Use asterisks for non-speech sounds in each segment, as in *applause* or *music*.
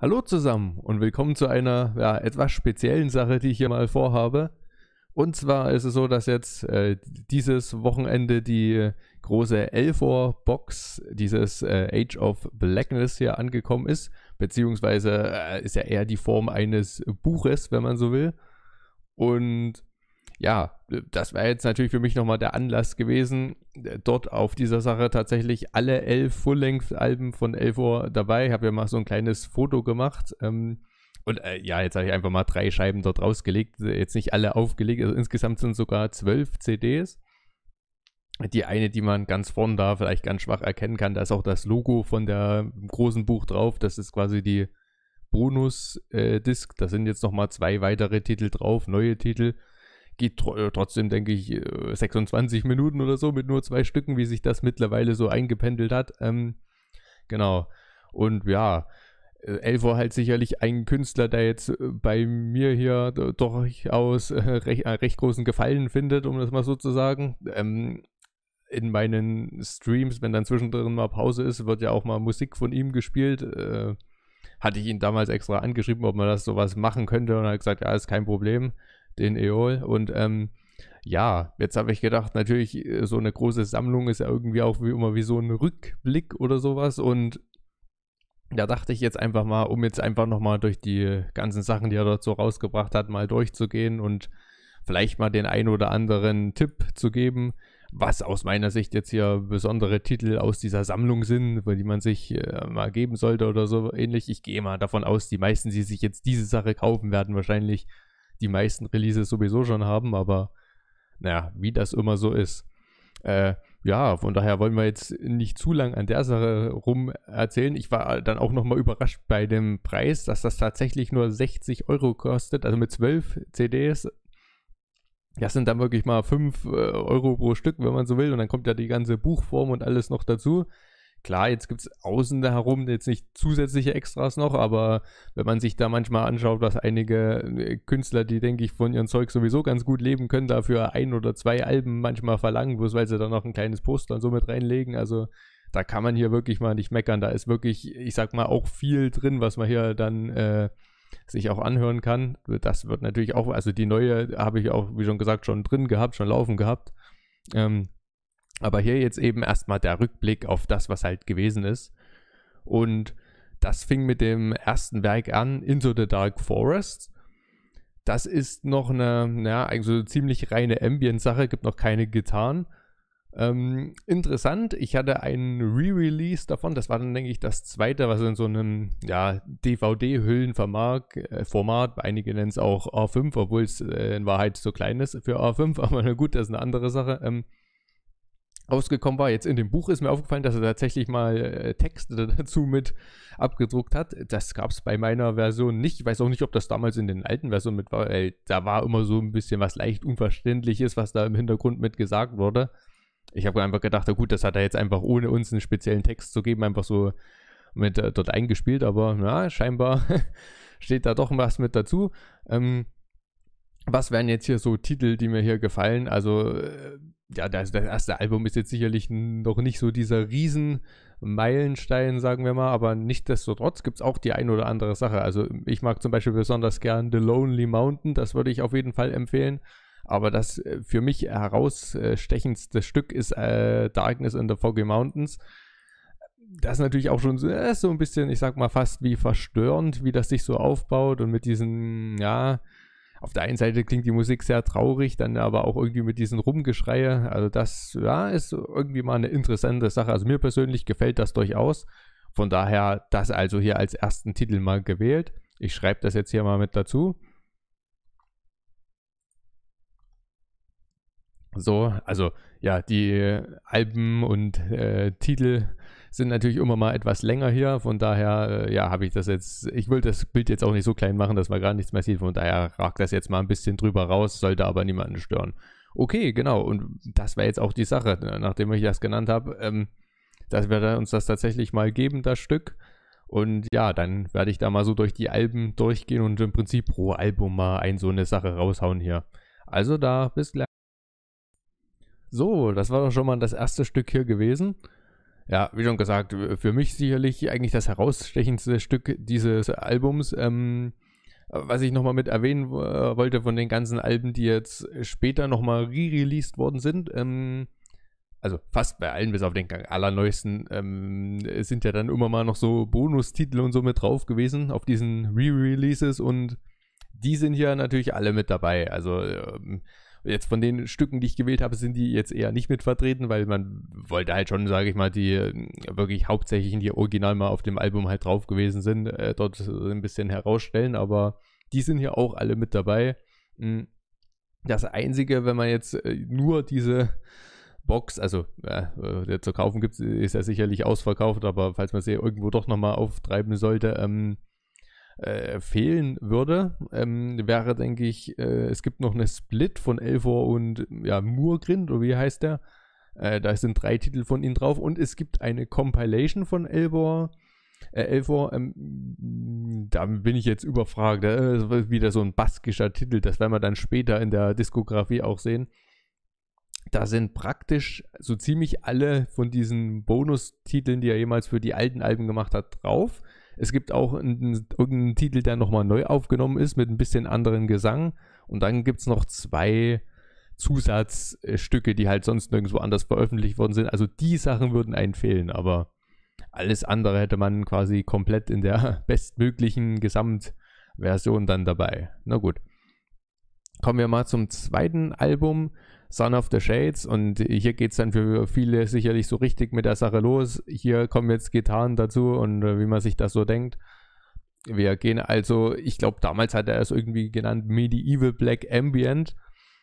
Hallo zusammen und willkommen zu einer ja, etwas speziellen Sache, die ich hier mal vorhabe. Und zwar ist es so, dass jetzt äh, dieses Wochenende die große Elfor-Box, dieses äh, Age of Blackness hier angekommen ist, beziehungsweise äh, ist ja eher die Form eines Buches, wenn man so will. Und ja, äh, das wäre jetzt natürlich für mich nochmal der Anlass gewesen, äh, dort auf dieser Sache tatsächlich alle elf Full-Length-Alben von 11 dabei. Ich habe ja mal so ein kleines Foto gemacht. Ähm, und äh, ja, jetzt habe ich einfach mal drei Scheiben dort rausgelegt, äh, jetzt nicht alle aufgelegt. Also insgesamt sind sogar zwölf CDs. Die eine, die man ganz vorn da vielleicht ganz schwach erkennen kann, da ist auch das Logo von der großen Buch drauf. Das ist quasi die Bonus-Disc. Äh, da sind jetzt nochmal zwei weitere Titel drauf, neue Titel geht tr äh, trotzdem, denke ich, 26 äh, Minuten oder so mit nur zwei Stücken, wie sich das mittlerweile so eingependelt hat. Ähm, genau. Und ja, äh, Elvor halt sicherlich ein Künstler, der jetzt bei mir hier durchaus recht, recht großen Gefallen findet, um das mal so zu sagen. Ähm, in meinen Streams, wenn dann zwischendrin mal Pause ist, wird ja auch mal Musik von ihm gespielt. Äh, hatte ich ihn damals extra angeschrieben, ob man das sowas machen könnte und er hat gesagt, ja, ist kein Problem den Eol. Und ähm, ja, jetzt habe ich gedacht, natürlich, äh, so eine große Sammlung ist ja irgendwie auch wie immer wie so ein Rückblick oder sowas. Und da dachte ich jetzt einfach mal, um jetzt einfach nochmal durch die ganzen Sachen, die er dort so rausgebracht hat, mal durchzugehen und vielleicht mal den ein oder anderen Tipp zu geben, was aus meiner Sicht jetzt hier besondere Titel aus dieser Sammlung sind, die man sich äh, mal geben sollte oder so ähnlich. Ich gehe mal davon aus, die meisten, die sich jetzt diese Sache kaufen, werden wahrscheinlich die meisten Releases sowieso schon haben, aber naja, wie das immer so ist. Äh, ja, von daher wollen wir jetzt nicht zu lang an der Sache rum erzählen. Ich war dann auch nochmal überrascht bei dem Preis, dass das tatsächlich nur 60 Euro kostet, also mit 12 CDs. Das sind dann wirklich mal 5 äh, Euro pro Stück, wenn man so will. Und dann kommt ja die ganze Buchform und alles noch dazu. Klar, jetzt gibt es außen da herum jetzt nicht zusätzliche Extras noch, aber wenn man sich da manchmal anschaut, was einige äh, Künstler, die, denke ich, von ihrem Zeug sowieso ganz gut leben können, dafür ein oder zwei Alben manchmal verlangen, bloß weil sie da noch ein kleines Poster und so mit reinlegen. Also da kann man hier wirklich mal nicht meckern. Da ist wirklich, ich sag mal, auch viel drin, was man hier dann äh, sich auch anhören kann. Das wird natürlich auch, also die neue habe ich auch, wie schon gesagt, schon drin gehabt, schon laufen gehabt. Ähm, aber hier jetzt eben erstmal der Rückblick auf das, was halt gewesen ist. Und das fing mit dem ersten Werk an, Into the Dark Forest. Das ist noch eine, ja, eine ziemlich reine Ambient-Sache, gibt noch keine Gitarren. Ähm, interessant, ich hatte einen Re-Release davon, das war dann, denke ich, das zweite, was in so einem ja, DVD-Hüllenformat, äh, Format, einige nennen es auch A5, obwohl es äh, in Wahrheit so klein ist für A5, *laughs* aber na gut, das ist eine andere Sache. Ähm, rausgekommen war. Jetzt in dem Buch ist mir aufgefallen, dass er tatsächlich mal äh, Texte *laughs* dazu mit abgedruckt hat. Das gab es bei meiner Version nicht. Ich weiß auch nicht, ob das damals in den alten Versionen mit war, weil da war immer so ein bisschen was leicht Unverständliches, was da im Hintergrund mit gesagt wurde. Ich habe einfach gedacht, na gut, das hat er jetzt einfach ohne uns einen speziellen Text zu geben, einfach so mit äh, dort eingespielt, aber na, scheinbar *laughs* steht da doch was mit dazu. Ähm, was wären jetzt hier so Titel, die mir hier gefallen? Also äh, ja, das, das, erste Album ist jetzt sicherlich noch nicht so dieser Riesenmeilenstein, sagen wir mal, aber nichtsdestotrotz gibt es auch die ein oder andere Sache. Also ich mag zum Beispiel besonders gern The Lonely Mountain, das würde ich auf jeden Fall empfehlen. Aber das äh, für mich herausstechendste Stück ist äh, Darkness in the Foggy Mountains. Das ist natürlich auch schon so, äh, so ein bisschen, ich sag mal, fast wie verstörend, wie das sich so aufbaut und mit diesen, ja, auf der einen Seite klingt die Musik sehr traurig, dann aber auch irgendwie mit diesen Rumgeschreie. Also das, ja, ist irgendwie mal eine interessante Sache. Also mir persönlich gefällt das durchaus. Von daher das also hier als ersten Titel mal gewählt. Ich schreibe das jetzt hier mal mit dazu. So, also ja, die Alben und äh, Titel sind natürlich immer mal etwas länger hier. Von daher, äh, ja, habe ich das jetzt, ich will das Bild jetzt auch nicht so klein machen, dass man gar nichts mehr sieht. Von daher ragt das jetzt mal ein bisschen drüber raus, sollte aber niemanden stören. Okay, genau. Und das wäre jetzt auch die Sache, ne, nachdem ich das genannt habe, ähm, dass wir uns das tatsächlich mal geben, das Stück. Und ja, dann werde ich da mal so durch die Alben durchgehen und im Prinzip pro Album mal ein so eine Sache raushauen hier. Also da, bis gleich. So, das war doch schon mal das erste Stück hier gewesen. Ja, wie schon gesagt, für mich sicherlich eigentlich das herausstechendste Stück dieses Albums. Ähm, was ich nochmal mit erwähnen äh, wollte von den ganzen Alben, die jetzt später nochmal re-released worden sind, ähm, also fast bei allen bis auf den allerneuesten, ähm, sind ja dann immer mal noch so Bonustitel und so mit drauf gewesen auf diesen Re-Releases und die sind ja natürlich alle mit dabei. Also ähm, Jetzt von den Stücken, die ich gewählt habe, sind die jetzt eher nicht mit vertreten, weil man wollte halt schon, sage ich mal, die äh, wirklich hauptsächlich in die original mal auf dem Album halt drauf gewesen sind, äh, dort ein bisschen herausstellen, aber die sind hier auch alle mit dabei. Hm, das Einzige, wenn man jetzt äh, nur diese Box, also äh, zu kaufen gibt, ist ja sicherlich ausverkauft, aber falls man sie irgendwo doch nochmal auftreiben sollte, ähm, äh, fehlen würde, ähm, wäre, denke ich, äh, es gibt noch eine Split von Elfor und ja, Murgrind, oder wie heißt der? Äh, da sind drei Titel von ihnen drauf und es gibt eine Compilation von Elvor. Äh, Elvor, ähm, da bin ich jetzt überfragt. Das äh, wieder so ein baskischer Titel, das werden wir dann später in der Diskografie auch sehen. Da sind praktisch so ziemlich alle von diesen Bonustiteln, die er jemals für die alten Alben gemacht hat, drauf. Es gibt auch einen, irgendeinen Titel, der nochmal neu aufgenommen ist mit ein bisschen anderen Gesang. Und dann gibt es noch zwei Zusatzstücke, die halt sonst nirgendwo anders veröffentlicht worden sind. Also die Sachen würden einen fehlen, aber alles andere hätte man quasi komplett in der *laughs* bestmöglichen Gesamtversion dann dabei. Na gut. Kommen wir mal zum zweiten Album. Son of the Shades. Und hier geht es dann für viele sicherlich so richtig mit der Sache los. Hier kommen jetzt Gitarren dazu und äh, wie man sich das so denkt. Wir gehen also, ich glaube, damals hat er es irgendwie genannt Medieval Black Ambient.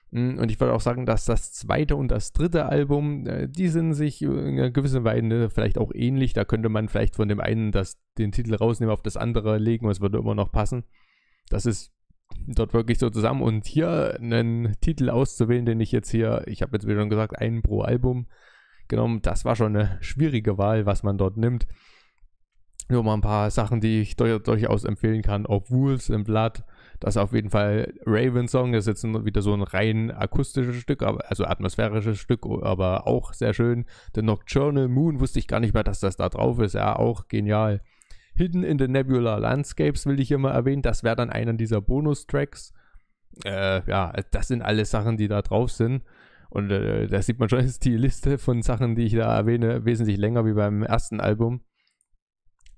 Mm, und ich würde auch sagen, dass das zweite und das dritte Album, äh, die sind sich in gewisser Weise vielleicht auch ähnlich. Da könnte man vielleicht von dem einen das, den Titel rausnehmen, auf das andere legen, was würde immer noch passen. Das ist dort wirklich so zusammen und hier einen Titel auszuwählen, den ich jetzt hier, ich habe jetzt wieder schon gesagt, einen pro Album genommen, das war schon eine schwierige Wahl, was man dort nimmt. Nur mal ein paar Sachen, die ich durchaus empfehlen kann. Ob Wolves in Blood, das ist auf jeden Fall Raven Song, das ist jetzt wieder so ein rein akustisches Stück, also atmosphärisches Stück, aber auch sehr schön. The Nocturnal Moon wusste ich gar nicht mehr, dass das da drauf ist, ja, auch genial. Hidden in the Nebula Landscapes will ich hier mal erwähnen. Das wäre dann einer dieser Bonustracks. Äh, ja, das sind alle Sachen, die da drauf sind. Und äh, da sieht man schon, *laughs* ist die Liste von Sachen, die ich da erwähne, wesentlich länger wie beim ersten Album.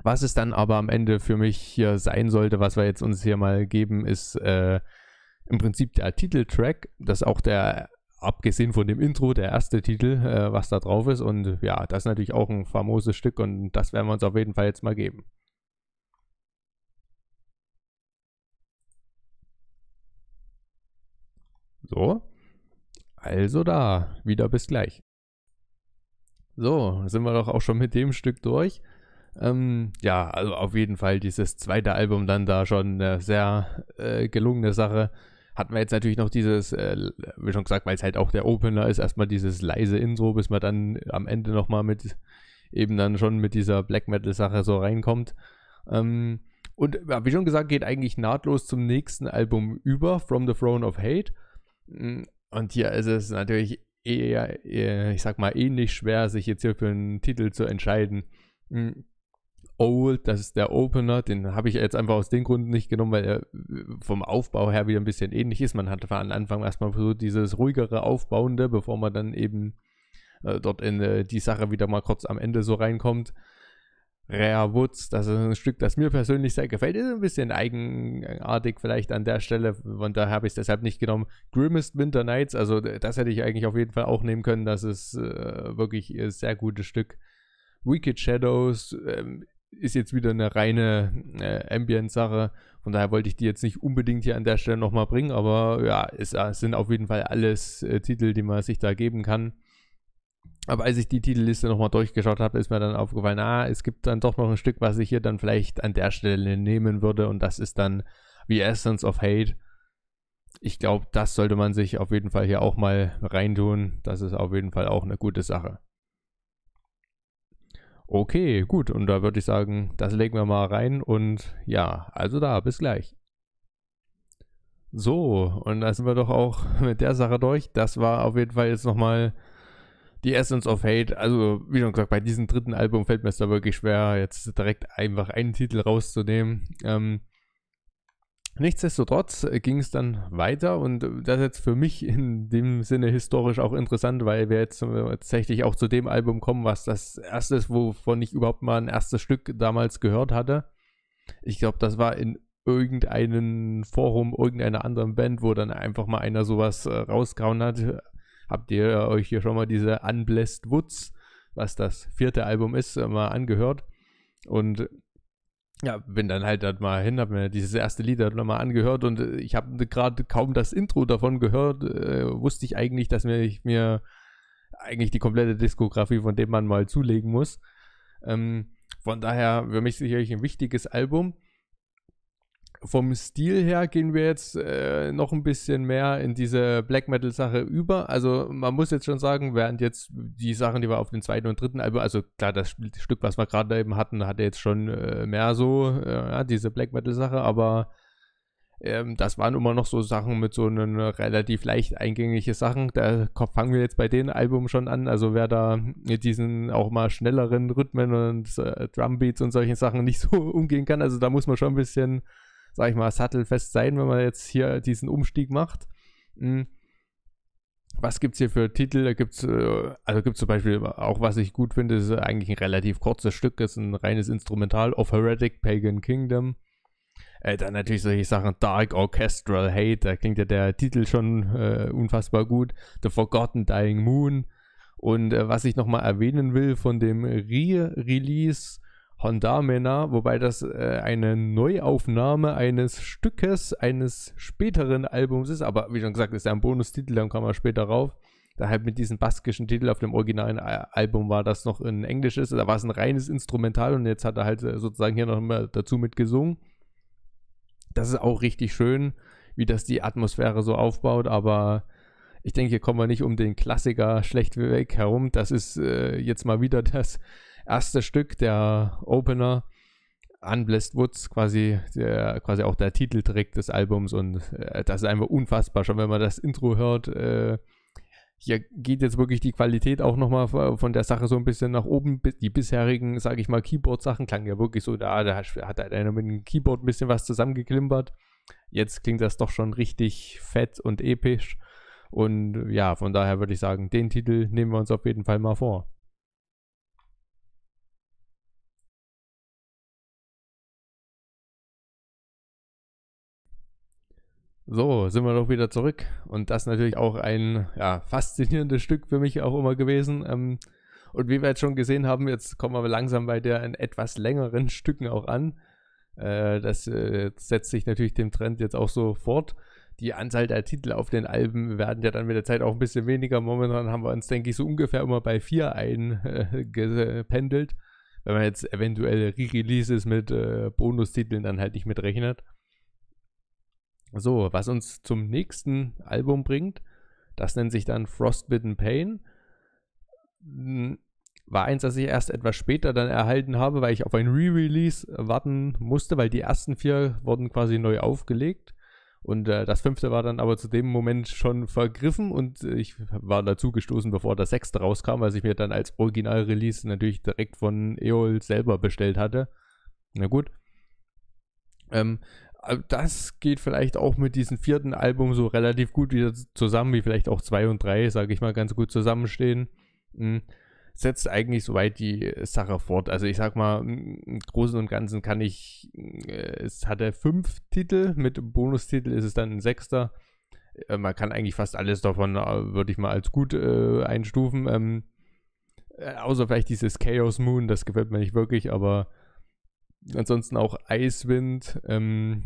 Was es dann aber am Ende für mich hier sein sollte, was wir jetzt uns hier mal geben, ist äh, im Prinzip der Titeltrack. Das ist auch der, abgesehen von dem Intro, der erste Titel, äh, was da drauf ist. Und ja, das ist natürlich auch ein famoses Stück und das werden wir uns auf jeden Fall jetzt mal geben. So. Also da, wieder bis gleich. So, sind wir doch auch schon mit dem Stück durch. Ähm, ja, also auf jeden Fall dieses zweite Album dann da schon eine sehr äh, gelungene Sache. Hatten wir jetzt natürlich noch dieses, äh, wie schon gesagt, weil es halt auch der Opener ist, erstmal dieses leise Intro, bis man dann am Ende nochmal mit, eben dann schon mit dieser Black Metal-Sache so reinkommt. Ähm, und ja, wie schon gesagt, geht eigentlich nahtlos zum nächsten Album über, From the Throne of Hate. Hm, und hier ist es natürlich eher, äh, ich sag mal, ähnlich schwer, sich jetzt hier für einen Titel zu entscheiden. Hm, Old, das ist der Opener, den habe ich jetzt einfach aus den Gründen nicht genommen, weil er äh, vom Aufbau her wieder ein bisschen ähnlich ist. Man hatte am Anfang erstmal so dieses ruhigere Aufbauende, bevor man dann eben äh, dort in äh, die Sache wieder mal kurz am Ende so reinkommt. Rare Woods, das ist ein Stück, das mir persönlich sehr gefällt, ist ein bisschen eigenartig vielleicht an der Stelle, von daher habe ich es deshalb nicht genommen. Grimmest Winter Nights, also das hätte ich eigentlich auf jeden Fall auch nehmen können, das ist äh, wirklich ein sehr gutes Stück. Wicked Shadows ähm, ist jetzt wieder eine reine äh, Ambient-Sache, von daher wollte ich die jetzt nicht unbedingt hier an der Stelle nochmal bringen, aber ja, es, es, äh, sind auf jeden Fall alles äh, Titel, die man sich da geben kann. Aber als ich die Titelliste nochmal durchgeschaut habe, ist mir dann aufgefallen, ah, es gibt dann doch noch ein Stück, was ich hier dann vielleicht an der Stelle nehmen würde. Und das ist dann The Essence of Hate. Ich glaube, das sollte man sich auf jeden Fall hier auch mal reintun. Das ist auf jeden Fall auch eine gute Sache. Okay, gut. Und da würde ich sagen, das legen wir mal rein. Und ja, also da, bis gleich. So, und da sind wir doch auch *laughs* mit der Sache durch. Das war auf jeden Fall jetzt nochmal die Essence of Hate, also wie schon gesagt, bei diesem dritten Album fällt mir es da wirklich schwer, jetzt direkt einfach einen Titel rauszunehmen. Ähm, nichtsdestotrotz ging es dann weiter und das ist jetzt für mich in dem Sinne historisch auch interessant, weil wir jetzt äh, tatsächlich auch zu dem Album kommen, was das erste ist, wovon ich überhaupt mal ein erstes Stück damals gehört hatte. Ich glaube, das war in irgendeinem Forum, irgendeiner anderen Band, wo dann einfach mal einer sowas äh, rausgehauen hat Habt ihr euch hier schon mal diese Unblessed Woods, was das vierte Album ist, äh, mal angehört? Und ja, bin dann halt halt mal hin, hab mir dieses erste Lied dann mal angehört und äh, ich habe gerade kaum das Intro davon gehört, äh, wusste ich eigentlich, dass mir, ich mir eigentlich die komplette Diskografie von dem Mann mal zulegen muss. Ähm, von daher für mich sicherlich ein wichtiges Album vom Stil her gehen wir jetzt äh, noch ein bisschen mehr in diese Black Metal Sache über. Also man muss jetzt schon sagen, während jetzt die Sachen, die wir auf dem zweiten und dritten Album, also klar, das Stück, was wir gerade eben hatten, hatte jetzt schon äh, mehr so äh, diese Black Metal Sache, aber ähm, das waren immer noch so Sachen mit so einen relativ leicht eingängigen Sachen. Da fangen wir jetzt bei den Album schon an. Also wer da mit diesen auch mal schnelleren Rhythmen und äh, Drumbeats und solchen Sachen nicht *laughs* so umgehen kann, also da muss man schon ein bisschen sag ich mal, sattelfest sein, wenn man jetzt hier diesen Umstieg macht. Hm. Was gibt es hier für Titel? Da gibt's, äh, also gibt's zum Beispiel auch, was ich gut finde, ist eigentlich ein relativ kurzes Stück, ist ein reines Instrumental of Heretic Pagan Kingdom. Äh, dann natürlich solche Sachen Dark Orchestral Hate, da klingt ja der Titel schon äh, unfassbar gut. The Forgotten Dying Moon. Und äh, was ich nochmal erwähnen will von dem Re-Release Hondamena, wobei das äh, eine Neuaufnahme eines Stückes eines späteren Albums ist, aber wie schon gesagt, ist ja ein Bonustitel, dann kommen wir später rauf. Da halt mit diesem baskischen Titel auf dem originalen Album war das noch in Englisch ist, da war es ein reines Instrumental und jetzt hat er halt äh, sozusagen hier noch mal dazu mitgesungen. Das ist auch richtig schön, wie das die Atmosphäre so aufbaut, aber ich denke, hier kommen wir nicht um den Klassiker schlecht weg herum. Das ist äh, jetzt mal wieder das erste Stück, der Opener. Unblessed Woods quasi, der, quasi auch der Titeltrack des Albums und äh, das ist einfach unfassbar. Schon wenn man das Intro hört, äh, hier geht jetzt wirklich die Qualität auch nochmal von der Sache so ein bisschen nach oben. Die bisherigen, sage ich mal, Keyboard-Sachen klangen ja wirklich so, da, da hat halt einer mit dem Keyboard ein bisschen was zusammengeklimpert. Jetzt klingt das doch schon richtig fett und episch. Und ja, von daher würde ich sagen, den Titel nehmen wir uns auf jeden Fall mal vor. So, sind wir doch wieder zurück. Und das natürlich auch ein ja, faszinierendes Stück für mich auch immer gewesen. Ähm, und wie wir jetzt schon gesehen haben, jetzt kommen wir langsam bei der in etwas längeren Stücken auch an. Äh, das äh, setzt sich natürlich dem Trend jetzt auch so fort. Die Anzahl der Titel auf den Alben werden ja dann mit der Zeit auch ein bisschen weniger. Momentan haben wir uns, denke ich, so ungefähr immer bei vier eingependelt. Äh, Wenn man jetzt eventuell Re-Releases mit äh, Bonustiteln dann halt nicht mitrechnet. So, was uns zum nächsten Album bringt, das nennt sich dann Frostbitten Pain. Hm, war eins, das ich erst etwas später dann erhalten habe, weil ich auf ein Re-Release warten musste, weil die ersten vier wurden quasi neu aufgelegt. Und äh, das fünfte war dann aber zu dem Moment schon vergriffen und äh, ich war dazu gestoßen, bevor das sechste rauskam, weil ich mir dann als Original-Release natürlich direkt von EOL selber bestellt hatte. Na gut. Ähm, also das geht vielleicht auch mit diesem vierten Album so relativ gut wieder zusammen, wie vielleicht auch zwei und drei, sage ich mal, ganz gut zusammenstehen. Hm. Setzt eigentlich soweit die Sache fort. Also ich sag mal, hm, im Großen und Ganzen kann ich, hm, äh, es hatte fünf Titel, mit Bonustitel ist es dann ein sechster. Äh, man kann eigentlich fast alles davon, äh, würde ich mal als gut äh, einstufen. Ähm, außer vielleicht dieses Chaos Moon, das gefällt mir nicht wirklich, aber ansonsten auch Icewind, ähm,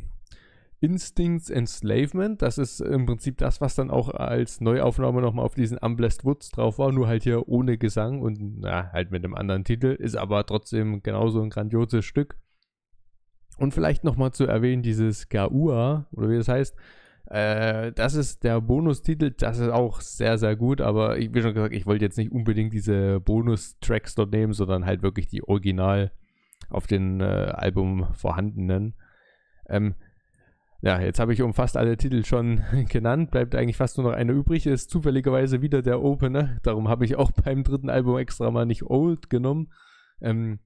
Instincts Enslavement. Das ist im Prinzip das, was dann auch als Neuaufnahme nochmal auf diesen Unblessed Woods drauf war, nur halt hier ohne Gesang und na, halt mit einem anderen Titel, ist aber trotzdem genauso ein grandioses Stück. Und vielleicht nochmal zu erwähnen, dieses Gaua, oder wie das heißt, äh, das ist der Bonustitel, das ist auch sehr, sehr gut, aber ich, wie schon gesagt, ich wollte jetzt nicht unbedingt diese Bonustracks dort nehmen, sondern halt wirklich die Original- tracks auf den äh, Album vorhandenen. Ähm, ja, jetzt habe ich um fast alle Titel schon *laughs* genannt, bleibt eigentlich fast nur noch eine übrig, ist zufälligerweise wieder der Opener, darum habe ich auch *laughs* beim dritten Album extra mal nicht Old genommen. Ähm,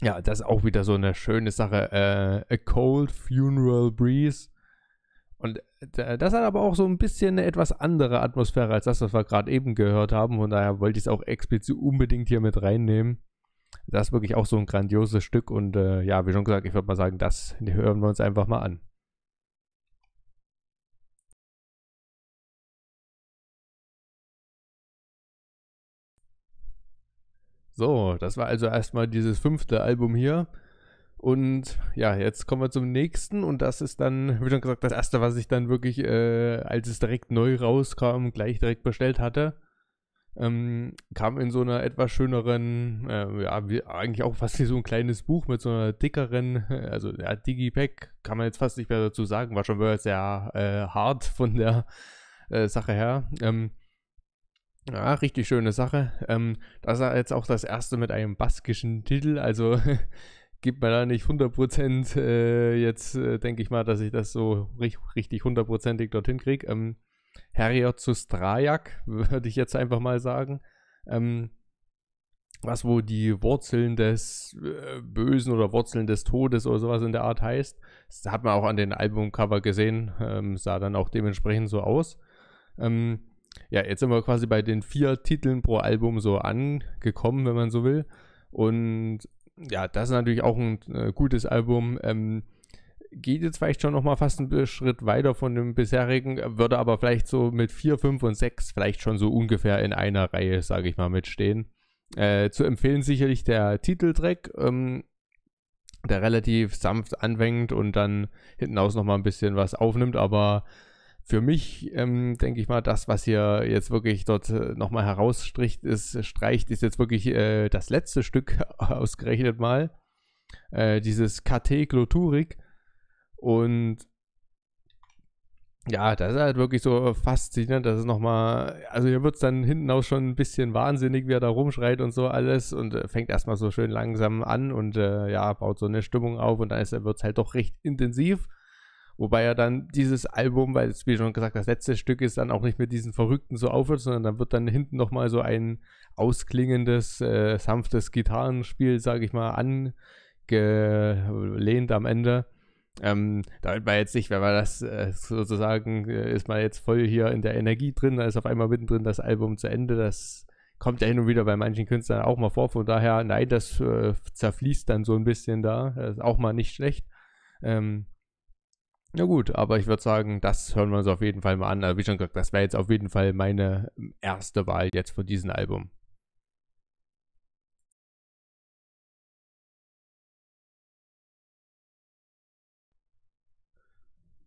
ja, das ist auch wieder so eine schöne Sache. Äh, A Cold Funeral Breeze. Und äh, das hat aber auch so ein bisschen eine etwas andere Atmosphäre als das, was wir gerade eben gehört haben. Von daher wollte ich es auch explizit unbedingt hier mit reinnehmen das ist wirklich auch so ein grandioses Stück und äh, ja, wie schon gesagt, ich würde mal sagen, das hören wir uns einfach mal an. So, das war also erstmal dieses fünfte Album hier. Und ja, jetzt kommen wir zum nächsten und das ist dann, wie schon gesagt, das erste, was ich dann wirklich, äh, als es direkt neu rauskam, gleich direkt bestellt hatte ähm, kam in so einer etwas schöneren, äh, ja, wie, eigentlich auch fast wie so ein kleines Buch mit so einer dickeren, *laughs* also ja, Digipack, kann man jetzt fast nicht mehr dazu sagen, war schon wirklich sehr äh, hart von der äh, Sache her. Ähm, ja, richtig schöne Sache. Ähm, das ist jetzt auch das erste mit einem baskischen Titel, also *laughs* gibt mir da nicht 100% äh, jetzt, äh, denke ich mal, dass ich das so richtig hundertprozentig dorthin kriege. Ähm, Harrier zu Strajak, *laughs* würde ich jetzt einfach mal sagen. Ähm, was wo die Wurzeln des äh, Bösen oder Wurzeln des Todes oder sowas in der Art heißt. Das hat man auch an den Albumcover gesehen, ähm, sah dann auch dementsprechend so aus. Ähm, ja, jetzt sind wir quasi bei den vier Titeln pro Album so angekommen, wenn man so will. Und ja, das ist natürlich auch ein äh, gutes Album. Ähm, geht jetzt vielleicht schon nochmal fast einen Schritt weiter von dem bisherigen, würde aber vielleicht so mit 4, 5 und 6 vielleicht schon so ungefähr in einer Reihe, sage ich mal, mitstehen. Äh, zu empfehlen sicherlich der Titeltrack, ähm, der relativ sanft anfängt und dann hinten aus nochmal ein bisschen was aufnimmt, aber für mich, ähm, denke ich mal, das, was hier jetzt wirklich dort äh, nochmal herausstricht, ist, streicht, ist jetzt wirklich äh, das letzte Stück *laughs* ausgerechnet mal. Äh, dieses KT Gloturik, und ja, das ist halt wirklich so faszinierend, dass es nochmal, also hier wird es dann hinten auch schon ein bisschen wahnsinnig, wie er da rumschreit und so alles und äh, fängt erstmal so schön langsam an und äh, ja, baut so eine Stimmung auf und dann wird es halt doch recht intensiv. Wobei er dann dieses Album, weil es wie schon gesagt, das letzte Stück ist dann auch nicht mit diesen Verrückten so aufhört, sondern dann wird dann hinten nochmal so ein ausklingendes, äh, sanftes Gitarrenspiel, sage ich mal, angelehnt am Ende ähm, damit war jetzt nicht, wenn man das äh, sozusagen, äh, ist man jetzt voll hier in der Energie drin, da ist auf einmal mittendrin das Album zu Ende, das kommt ja hin und wieder bei manchen Künstlern auch mal vor, von daher, nein, das äh, zerfließt dann so ein bisschen da, das ist auch mal nicht schlecht. Ähm, na gut, aber ich würde sagen, das hören wir uns auf jeden Fall mal an. Also wie schon gesagt, das wäre jetzt auf jeden Fall meine ähm, erste Wahl jetzt von diesem Album.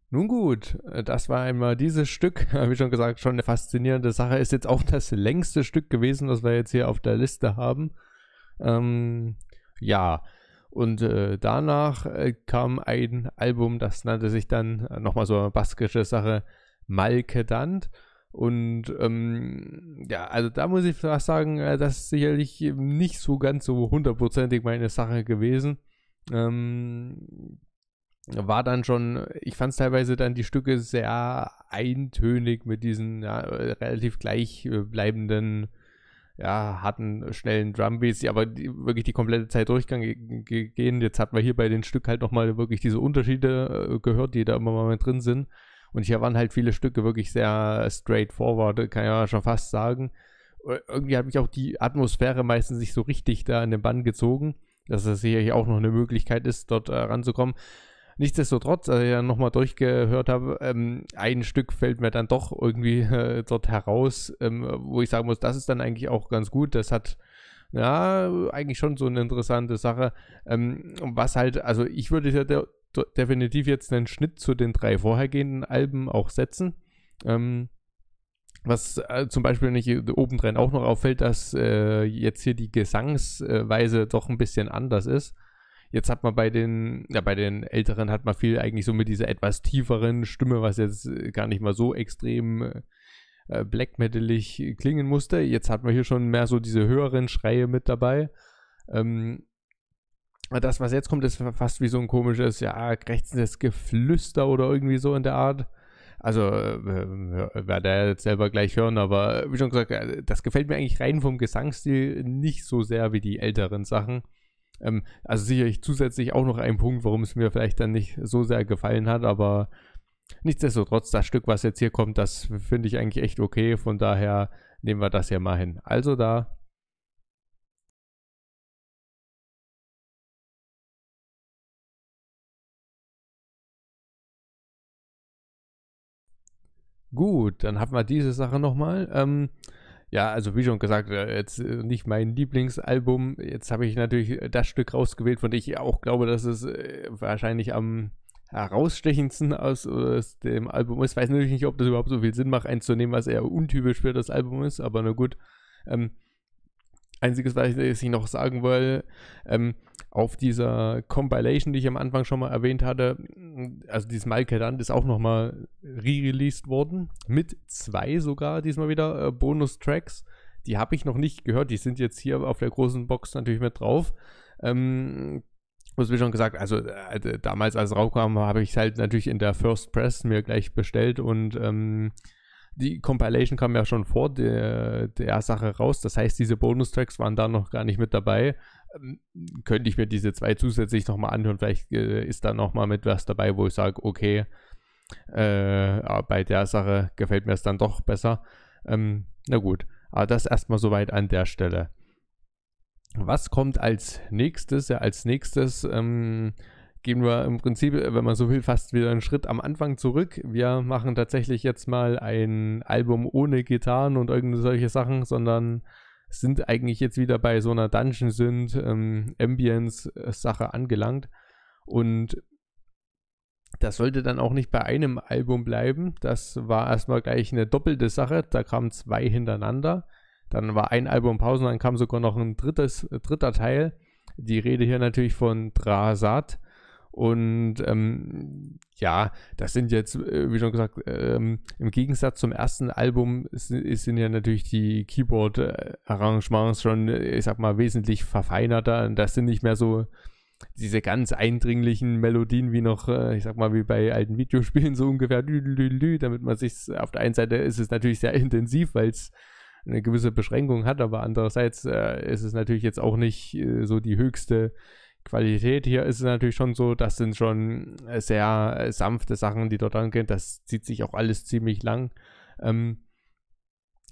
Nun gut, äh, das war einmal dieses Stück. *laughs* Wie schon gesagt, schon eine faszinierende Sache. Ist jetzt auch das längste Stück gewesen, was wir jetzt hier auf der Liste haben. Ähm, ja, und äh, danach äh, kam ein Album, das nannte sich dann äh, nochmal so eine baskische Sache Malkedant. Und ähm, ja, also da muss ich fast sagen, äh, das ist sicherlich nicht so ganz so hundertprozentig meine Sache gewesen. Ähm, war dann schon, ich fand es teilweise dann die Stücke sehr eintönig mit diesen ja, relativ gleichbleibenden, äh, ja, harten, schnellen Drumbeats, die aber die, wirklich die komplette Zeit durchgehen. Jetzt hat man hier bei den Stück halt nochmal wirklich diese Unterschiede äh, gehört, die da immer mal mit drin sind. Und hier waren halt viele Stücke wirklich sehr straightforward, kann ich ja schon fast sagen. Äh, irgendwie hat mich auch die Atmosphäre meistens nicht so richtig da in den Bann gezogen, dass das hier auch noch eine Möglichkeit ist, dort äh, ranzukommen. Nichtsdestotrotz, als ich ja nochmal durchgehört habe, ähm, ein Stück fällt mir dann doch irgendwie *laughs* äh, dort heraus, ähm, wo ich sagen muss, das ist dann eigentlich auch ganz gut. Das hat ja eigentlich schon so eine interessante Sache. Ähm, was halt, also ich würde ja de definitiv jetzt einen Schnitt zu den drei vorhergehenden Alben auch setzen. Ähm, was äh, zum Beispiel nicht obendrein auch noch auffällt, dass äh, jetzt hier die Gesangsweise doch ein bisschen anders ist. Jetzt hat man bei den, ja, bei den Älteren hat man viel eigentlich so mit dieser etwas tieferen Stimme, was jetzt äh, gar nicht mal so extrem äh, äh, black metalig klingen musste. Jetzt hat man hier schon mehr so diese höheren Schreie mit dabei. Ähm, das, was jetzt kommt, ist fast wie so ein komisches, ja, krächzendes Geflüster oder irgendwie so in der Art. Also, äh, werde er jetzt selber gleich hören, aber wie schon gesagt, das gefällt mir eigentlich rein vom Gesangsstil nicht so sehr wie die älteren Sachen. Ähm, also sicherlich zusätzlich auch noch ein Punkt, warum es mir vielleicht dann nicht so sehr gefallen hat, aber nichtsdestotrotz, das Stück, was jetzt hier kommt, das finde ich eigentlich echt okay. Von daher nehmen wir das hier mal hin. Also da. Gut, dann haben wir diese Sache nochmal. Ähm, ja, also wie schon gesagt, äh, jetzt äh, nicht mein Lieblingsalbum. Jetzt habe ich natürlich äh, das Stück rausgewählt, von dem ich auch glaube, dass es wahrscheinlich am herausstechendsten aus, aus dem Album ist. Ich weiß natürlich nicht, ob das überhaupt so viel Sinn macht, eins zu nehmen, was eher untypisch für das Album ist, aber na gut. Ähm, Einziges, was ich noch sagen will, ähm, auf dieser Compilation, die ich am Anfang schon mal erwähnt hatte, mm, also dieses Malkedant ist auch nochmal re-released worden, mit zwei sogar diesmal wieder äh, Bonus-Tracks. Die habe ich noch nicht gehört, die sind jetzt hier auf der großen Box natürlich mit drauf. Ähm, was wir schon gesagt, also äh, damals als es rauskam, habe ich es halt natürlich in der First Press mir gleich bestellt und ähm, die Compilation kam ja schon vor der, der Sache raus. Das heißt, diese Bonustracks waren da noch gar nicht mit dabei. Ähm, könnte ich mir diese zwei zusätzlich nochmal anhören. Vielleicht äh, ist da nochmal mit was dabei, wo ich sage, okay, äh, ah, bei der Sache gefällt mir es dann doch besser. Ähm, na gut, aber ah, das erstmal soweit an der Stelle. Was kommt als nächstes? Ja, als nächstes ähm, gehen wir im Prinzip, äh, wenn man so will, fast wieder einen Schritt am Anfang zurück. Wir machen tatsächlich jetzt mal ein Album ohne Gitarren und irgendwelche solche Sachen, sondern sind eigentlich jetzt wieder bei so einer Dungeon sind ähm, Ambience äh, Sache angelangt und das sollte dann auch nicht bei einem Album bleiben. Das war erstmal gleich eine doppelte Sache. Da kamen zwei hintereinander. Dann war ein Album Pause, und dann kam sogar noch ein drittes, äh, dritter Teil. Die Rede hier natürlich von Drasat und ähm, ja, das sind jetzt, äh, wie schon gesagt, ähm, im Gegensatz zum ersten Album sind ja natürlich die Keyboard-Arrangements schon, ich sag mal, wesentlich verfeinerter. Und das sind nicht mehr so diese ganz eindringlichen Melodien wie noch, äh, ich sag mal, wie bei alten Videospielen so ungefähr, damit man sich auf der einen Seite ist es natürlich sehr intensiv, weil es eine gewisse Beschränkung hat, aber andererseits äh, ist es natürlich jetzt auch nicht äh, so die höchste Qualität hier ist es natürlich schon so, das sind schon äh, sehr äh, sanfte Sachen, die dort angehen. Das zieht sich auch alles ziemlich lang. Ähm,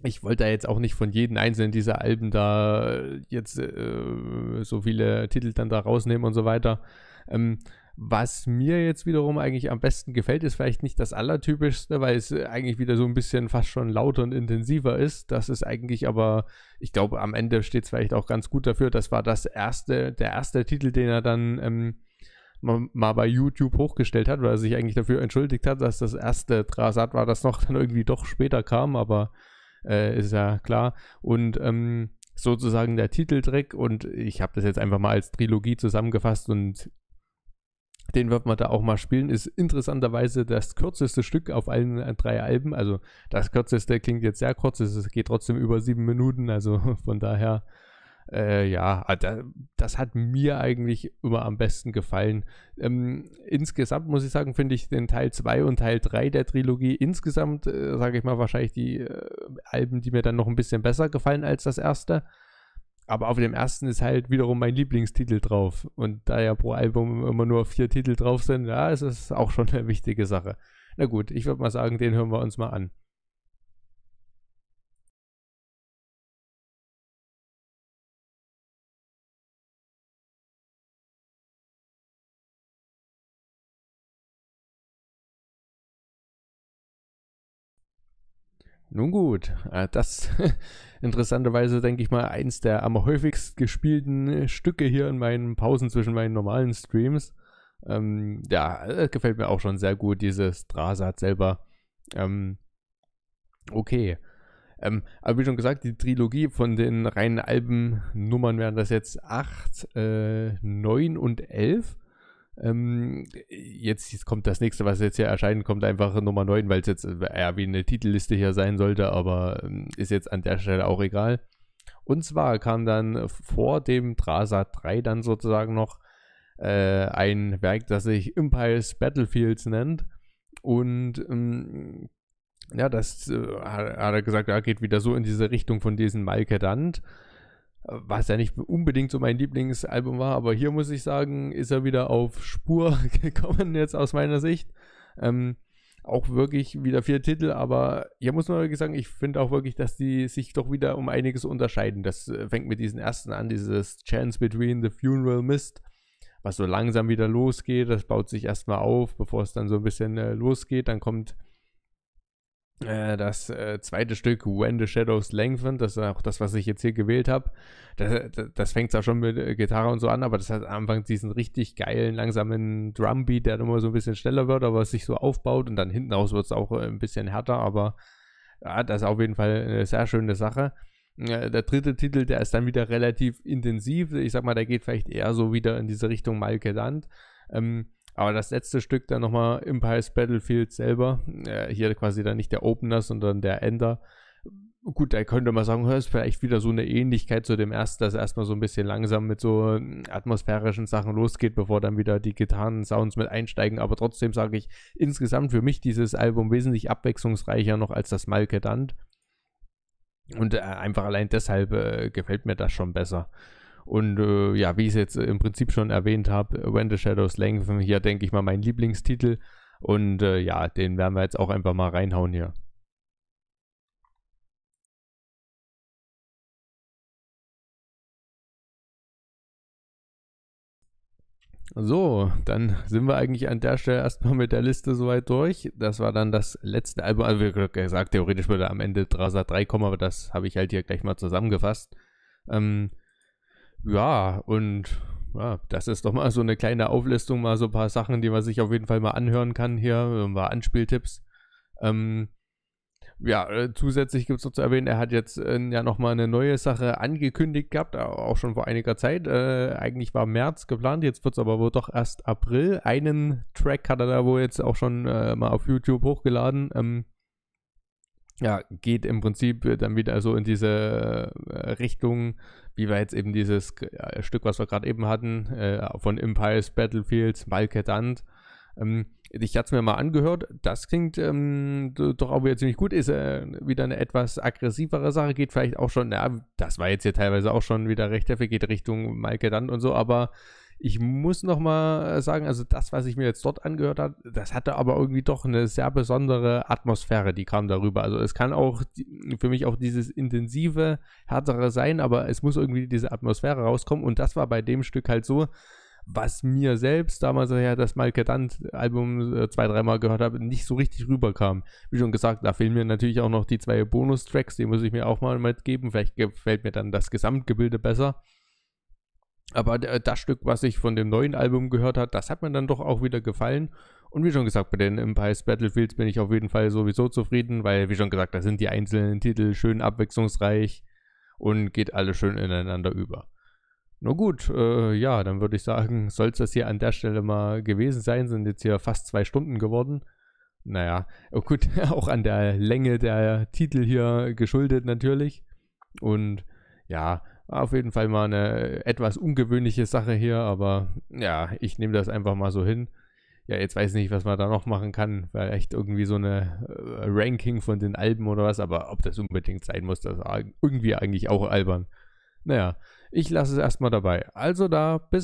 ich wollte da jetzt auch nicht von jedem einzelnen dieser Alben da äh, jetzt äh, so viele Titel dann da rausnehmen und so weiter. Ähm, was mir jetzt wiederum eigentlich am besten gefällt, ist vielleicht nicht das Allertypischste, weil es eigentlich wieder so ein bisschen fast schon lauter und intensiver ist. Das ist eigentlich aber, ich glaube, am Ende steht es vielleicht auch ganz gut dafür. Das war das erste, der erste Titel, den er dann ähm, mal bei YouTube hochgestellt hat, weil er sich eigentlich dafür entschuldigt hat, dass das erste Drasat war, das noch *laughs* dann irgendwie doch später kam, aber äh, ist ja klar. Und ähm, sozusagen der Titeltrack und ich habe das jetzt einfach mal als Trilogie zusammengefasst und den wird man da auch mal spielen. Ist interessanterweise das kürzeste Stück auf allen drei Alben. Also das kürzeste klingt jetzt sehr kurz, es geht trotzdem über sieben Minuten. Also *laughs* von daher, äh, ja, ah, das hat mir eigentlich immer am besten gefallen. Ähm, insgesamt muss ich sagen, finde ich den Teil 2 und Teil 3 der Trilogie insgesamt, äh, sage ich mal, wahrscheinlich die äh, Alben, die mir dann noch ein bisschen besser gefallen als das erste aber auf dem ersten ist halt wiederum mein Lieblingstitel drauf. Und da ja pro Album immer nur vier Titel drauf sind, ja, ist es auch schon eine wichtige Sache. Na gut, ich würde mal sagen, den hören wir uns mal an. Nun gut, äh, das *laughs* interessanterweise, denke ich mal, eins der am häufigst gespielten Stücke hier in meinen Pausen zwischen meinen normalen Streams. Ähm, ja, äh, gefällt mir auch schon sehr gut, dieses Drahsat selber. Ähm, okay. Ähm, aber wie schon gesagt, die Trilogie von den reinen Albennummern wären das jetzt 8, äh, 9 und 11. Ähm, jetzt, jetzt, kommt das nächste, was jetzt hier erscheint, kommt einfach Nummer 9, weil es jetzt eher äh, wie eine Titelliste hier sein sollte, aber ähm, ist jetzt an der Stelle auch egal. Und zwar kam dann vor dem Drasa 3 dann sozusagen noch äh, ein Werk, das sich Empires Battlefields nennt. Und ähm, ja, das äh, hat er gesagt, er ja, geht wieder so in diese Richtung von diesen Malkedant was ja nicht unbedingt so mein Lieblingsalbum war, aber hier muss ich sagen, ist er wieder auf Spur *laughs* gekommen, jetzt aus meiner Sicht. Ähm, auch wirklich wieder vier Titel, aber hier muss man wirklich sagen, ich finde auch wirklich, dass die sich doch wieder um einiges unterscheiden. Das äh, fängt mit diesen ersten an, dieses Chance Between the Funeral Mist, was so langsam wieder losgeht. Das baut sich erstmal auf, bevor es dann so ein bisschen äh, losgeht. Dann kommt äh, das äh, zweite Stück When the Shadows Lengthen, das ist auch das, was ich jetzt hier gewählt habe. Das, äh, das, fängt zwar schon mit äh, Gitarre und so an, aber das hat am Anfang diesen richtig geilen, langsamen Drumbeat, der immer so ein bisschen schneller wird, aber es sich so aufbaut und dann hinten raus wird es auch ein bisschen härter, aber ja, das ist auf jeden Fall eine sehr schöne Sache. Der dritte Titel, der ist dann wieder relativ intensiv. Ich sag mal, der geht vielleicht eher so wieder in diese Richtung Malke Land. Ähm, aber das letzte Stück dann nochmal Empire's Battlefield selber, äh, hier quasi dann nicht der Opener, sondern der Ender. Gut, da könnte man sagen, hör, ist vielleicht wieder so eine Ähnlichkeit zu dem ersten, dass erstmal so ein bisschen langsam mit so hm, atmosphärischen Sachen losgeht, bevor dann wieder die Gitarren-Sounds mit einsteigen. Aber trotzdem sage ich insgesamt für mich dieses Album wesentlich abwechslungsreicher noch als das Malke Malkedant. Und äh, einfach allein deshalb äh, gefällt mir das schon besser. Und äh, ja, wie ich es jetzt im Prinzip schon erwähnt habe, When the Shadows Lengthen, hier denke ich mal mein Lieblingstitel. Und äh, ja, den werden wir jetzt auch einfach mal reinhauen hier. So, dann sind wir eigentlich an der Stelle erstmal mit der Liste soweit durch. Das war dann das letzte Album. Also, wie gesagt, theoretisch würde am Ende Drasa 3 kommen, aber das habe ich halt hier gleich mal zusammengefasst. Ähm, ja, und ja, das ist doch mal so eine kleine Auflistung, mal so ein paar Sachen, die man sich auf jeden Fall mal anhören kann hier, ein paar Anspieltipps. Ähm, ja, äh, zusätzlich gibt es noch zu erwähnen, er hat jetzt äh, ja nochmal eine neue Sache angekündigt gehabt, auch schon vor einiger Zeit. Äh, eigentlich war März geplant, jetzt wird es aber wohl doch erst April. Einen Track hat er da wohl jetzt auch schon äh, mal auf YouTube hochgeladen. Ähm, ja, geht im Prinzip äh, dann wieder so in diese äh, Richtung, wie wir jetzt eben dieses äh, Stück, was wir gerade eben hatten, äh, von Empires, Battlefields, Malkedant. Ähm, ich hatte es mir mal angehört, das klingt ähm, doch auch wieder ziemlich gut, ist äh, wieder eine etwas aggressivere Sache, geht vielleicht auch schon, na, das war jetzt hier teilweise auch schon wieder recht heftig, geht Richtung Malkedant und so, aber ich muss nochmal äh, sagen, also das, was ich mir jetzt dort angehört habe, das hatte aber irgendwie doch eine sehr besondere Atmosphäre, die kam darüber. Also es kann auch für mich auch dieses intensive, härtere sein, aber es muss irgendwie diese Atmosphäre rauskommen. Und das war bei dem Stück halt so, was mir selbst damals äh, ja das Malke Dant-Album äh, zwei, dreimal gehört habe, nicht so richtig rüberkam. Wie schon gesagt, da fehlen mir natürlich auch noch die zwei Bonustracks, die muss ich mir auch mal mitgeben. Vielleicht gefällt mir dann das Gesamtgebilde besser. Aber äh, das Stück, was ich von dem neuen Album gehört habe, das hat mir dann doch auch wieder gefallen. Und wie schon gesagt, bei den Empires Battlefields bin ich auf jeden Fall sowieso zufrieden, weil, wie schon gesagt, da sind die einzelnen Titel schön abwechslungsreich und geht alles schön ineinander über. Na gut, äh, ja, dann würde ich sagen, *laughs* soll es das hier an der Stelle mal gewesen sein, sind jetzt hier fast zwei Stunden geworden. Naja, oh gut, *laughs* auch an der Länge der Titel hier geschuldet natürlich. Und ja, auf jeden Fall mal eine etwas ungewöhnliche Sache hier, aber ja, ich nehme das einfach mal so hin. Ja, jetzt weiß ich nicht, was man da noch machen kann. Vielleicht irgendwie so eine äh, Ranking von den Alben oder was, aber ob das unbedingt sein muss, das ist irgendwie eigentlich auch albern. Naja, ich lasse es erstmal dabei. Also da, bis.